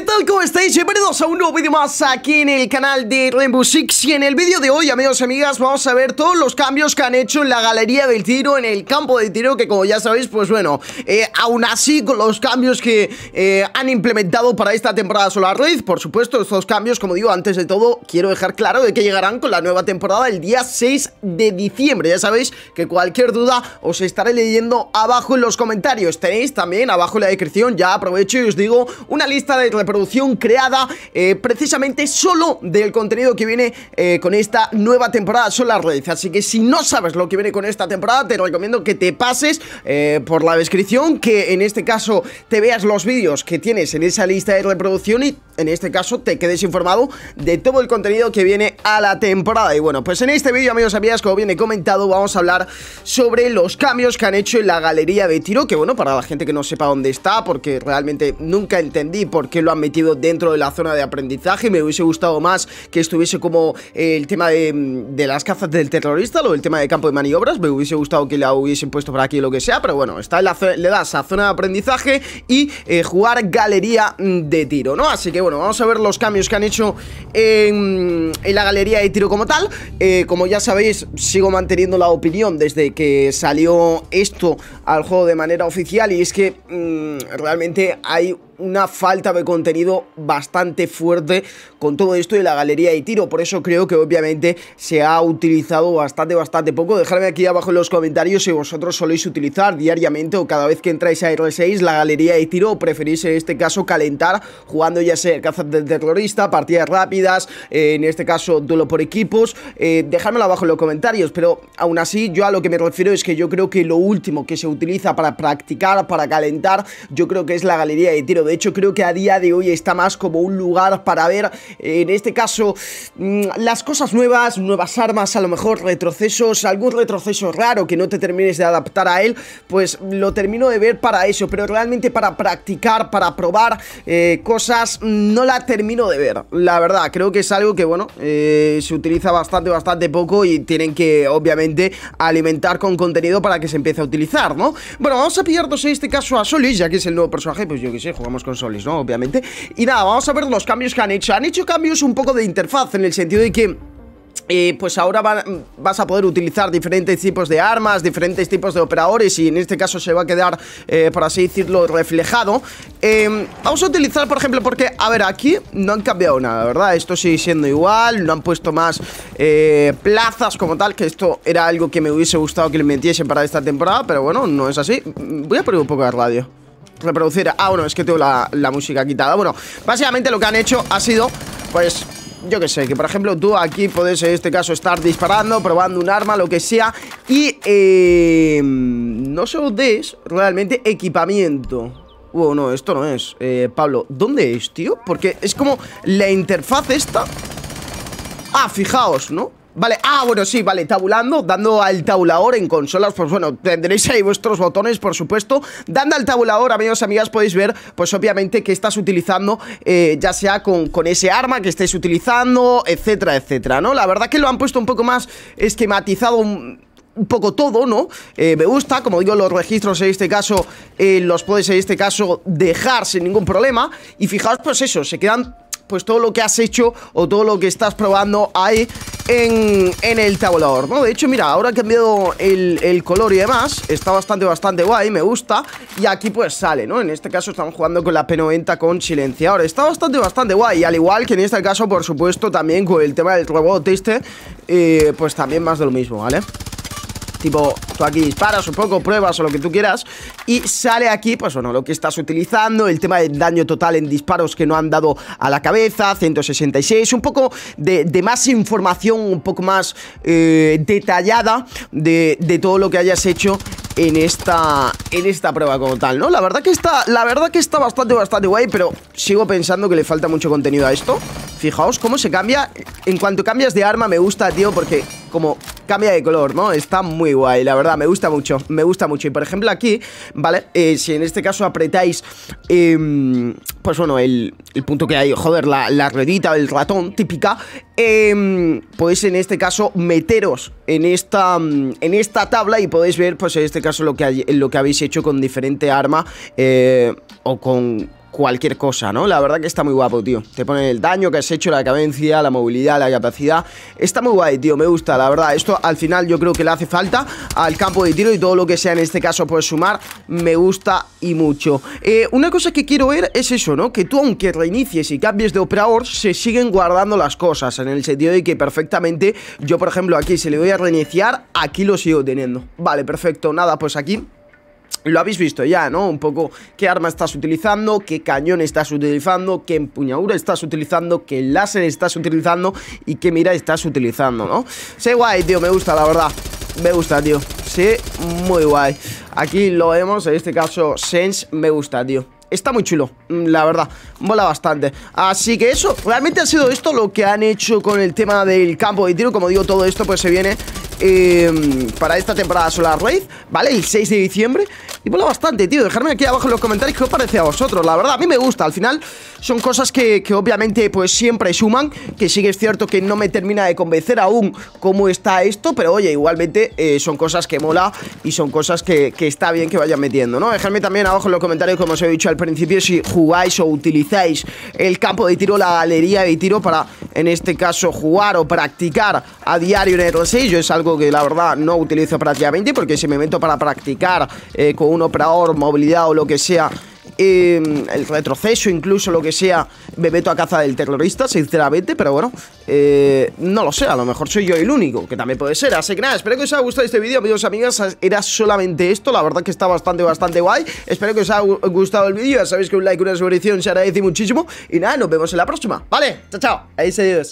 ¿Qué tal? ¿Cómo estáis? Bienvenidos a un nuevo vídeo más aquí en el canal de Rainbow Six Y en el vídeo de hoy, amigos y amigas, vamos a ver todos los cambios que han hecho en la galería del tiro En el campo de tiro, que como ya sabéis, pues bueno eh, Aún así, con los cambios que eh, han implementado para esta temporada Solar Race. Por supuesto, estos cambios, como digo, antes de todo Quiero dejar claro de que llegarán con la nueva temporada el día 6 de diciembre Ya sabéis que cualquier duda os estaré leyendo abajo en los comentarios Tenéis también abajo en la descripción, ya aprovecho y os digo Una lista de producción creada eh, precisamente solo del contenido que viene eh, con esta nueva temporada las redes Así que si no sabes lo que viene con esta temporada, te recomiendo que te pases eh, por la descripción, que en este caso te veas los vídeos que tienes en esa lista de reproducción y en este caso te quedes informado de todo el contenido que viene a la temporada. Y bueno, pues en este vídeo, amigos, y amigas, como bien he comentado, vamos a hablar sobre los cambios que han hecho en la galería de tiro, que bueno, para la gente que no sepa dónde está, porque realmente nunca entendí por qué lo han metido dentro de la zona de aprendizaje. Me hubiese gustado más que estuviese como eh, el tema mm, de, las cazas del terrorista, lo el tema de campo de maniobras. Me hubiese gustado que la hubiesen puesto por aquí lo que sea, pero bueno, está en la le das a zona de aprendizaje y eh, jugar galería mm, de tiro, ¿no? Así que bueno, vamos a ver los cambios que han hecho en, mm, la galería de tiro como tal. Eh, como ya sabéis, sigo manteniendo la opinión desde que salió esto al juego de manera oficial y es que realmente hay una falta de contenido bastante fuerte con todo esto de la galería de tiro. Por eso creo que obviamente se ha utilizado bastante, bastante poco. Dejadme aquí abajo en los comentarios si vosotros soléis utilizar diariamente o cada vez que entráis a R6 la galería de tiro o preferís en este caso calentar jugando ya sea caza del terrorista, partidas rápidas, en este caso duelo por equipos. Eh, abajo en los comentarios, pero aún así yo a lo que me refiero es que yo creo que lo último que se utiliza para practicar, para calentar, yo creo que es la galería de tiro. De hecho, creo que a día de hoy está más como un lugar para ver, en este caso, mm, las cosas nuevas, nuevas armas, a lo mejor retrocesos, algún retroceso raro que no te termines de adaptar a él, pues lo termino de ver para eso, pero realmente para practicar, para probar eh, cosas, no la termino de ver. La verdad, creo que es algo que, bueno, eh, se utiliza bastante, bastante poco y tienen que, obviamente, alimentar con contenido para que se empiece a utilizar, ¿no? Bueno, vamos a pillarnos en este caso a Solis, ya que es el nuevo personaje, pues yo qué sé, jugamos Consoles, ¿no? Obviamente Y nada, vamos a ver los cambios que han hecho Han hecho cambios un poco de interfaz En el sentido de que eh, pues ahora vas a poder utilizar diferentes tipos de armas, diferentes tipos de operadores y en este caso se va a quedar, eh, por así decirlo, reflejado. Eh, vamos a utilizar, por ejemplo, porque, a ver, aquí no han cambiado nada, ¿verdad? Esto sigue siendo igual, no han puesto más plazas como tal, que esto era algo que me hubiese gustado que le metiesen para esta temporada, pero bueno, no es así. Voy a poner un poco de radio reproducir Ah, bueno, es que tengo la, música quitada Bueno, básicamente lo que han hecho ha sido Pues yo que sé, que por ejemplo tú aquí puedes en este caso estar disparando, probando un arma, lo que sea Y eh, no se os des realmente equipamiento Bueno, no, esto no es eh, Pablo, ¿dónde es, tío? Porque es como la interfaz esta Ah, fijaos, ¿no? Vale, ah, bueno, sí, vale, tabulando, dando al tabulador en consolas, pues bueno, tendréis ahí vuestros botones, por supuesto. Dando al tabulador, amigos, amigas, podéis ver, pues obviamente, que estás utilizando, eh, ya sea con, con, ese arma que estéis utilizando, etcétera, etcétera, ¿no? La verdad que lo han puesto un poco más esquematizado... Un poco todo, ¿no? Eh, me gusta, como digo, los registros en este caso eh, los podéis en este caso dejar sin ningún problema. Y fijaos, pues eso, se quedan pues todo lo que has hecho o todo lo que estás probando ahí en, el tabulador, ¿no? De hecho, mira, ahora he cambiado el, color y demás Está bastante, bastante guay, me gusta Y aquí pues sale, ¿no? En este caso estamos jugando con la P90 con silenciador Está bastante, bastante guay, al igual que en este caso, por supuesto, también con el tema del robot triste eh, Pues también más de lo mismo, ¿vale? vale Tipo, tú aquí disparas un poco, pruebas o lo que tú quieras Y sale aquí, pues bueno, lo que estás utilizando El tema del daño total en disparos que no han dado a la cabeza 166, un poco de, más información Un poco más eh, detallada de, todo lo que hayas hecho en esta, en esta prueba como tal, ¿no? La verdad que está, la verdad que está bastante, bastante guay, pero sigo pensando que le falta mucho contenido a esto. Fijaos cómo se cambia, en cuanto cambias de arma me gusta, tío, porque como cambia de color, ¿no? Está muy guay, la verdad, me gusta mucho, me gusta mucho. Y por ejemplo aquí, ¿vale? Eh, si en este caso apretáis, em, pues bueno, el, punto que hay, joder, la, la ruedita del ratón típica, eh, podéis en este caso meteros en esta, em, en esta tabla y podéis ver, pues en este caso lo que, lo que habéis hecho con diferente arma eh, o con cualquier cosa, ¿no? La verdad que está muy guapo, tío. Te pone el daño que has hecho, la cadencia, la movilidad, la capacidad. Está muy guay, tío, me gusta, la verdad. Esto al final yo creo que le hace falta al campo de tiro y todo lo que sea en este caso puedes sumar, me gusta y mucho. Eh, una cosa que quiero ver es eso, ¿no? Que tú aunque reinicies y cambies de operador, se siguen guardando las cosas, en el sentido de que perfectamente yo, por ejemplo, aquí se le voy a reiniciar, aquí lo sigo teniendo. Vale, perfecto, nada, pues aquí lo habéis visto ya, ¿no? Un poco qué arma estás utilizando, qué cañón estás utilizando, qué empuñadura estás utilizando, qué láser estás utilizando y qué mira estás utilizando, ¿no? Sé guay, tío, me gusta, la verdad. Me gusta, tío. Sí, muy guay. Aquí lo vemos, en este caso, Sense me gusta, tío está muy chulo, mm, la verdad, mola bastante Así que eso, realmente ha sido esto lo que han hecho con el tema del campo de tiro Como digo, todo esto pues se viene eh, para esta temporada Solar Raid, ¿vale? El 6 de diciembre Y mola bastante, tío, dejadme aquí abajo en los comentarios qué os parece a vosotros La verdad, a mí me gusta, al final son cosas que, obviamente pues siempre suman Que sí que es cierto que no me termina de convencer aún cómo está esto Pero oye, igualmente eh, son cosas que mola y son cosas que, está bien que vayan metiendo, ¿no? Dejadme también abajo en los comentarios, como os he dicho al principio, si jugáis o utilizáis el campo de tiro, la galería de tiro Para, en este caso, jugar o practicar a diario en el 6 es algo que la verdad no utilizo prácticamente porque si me meto para practicar eh, con un operador, movilidad o lo que sea, em, el retroceso, incluso lo que sea, me meto a caza del terrorista, sinceramente, pero bueno, eh, no lo sé, a lo mejor soy yo el único, que también puede ser, así que nada, espero que os haya gustado este vídeo, amigos y amigas, era solamente esto, la verdad que está bastante, bastante guay, espero que os haya gustado el vídeo, ya sabéis que un like, una suscripción se agradece muchísimo, y nada, nos vemos en la próxima, ¿vale? Chao, chao, Ahí adiós.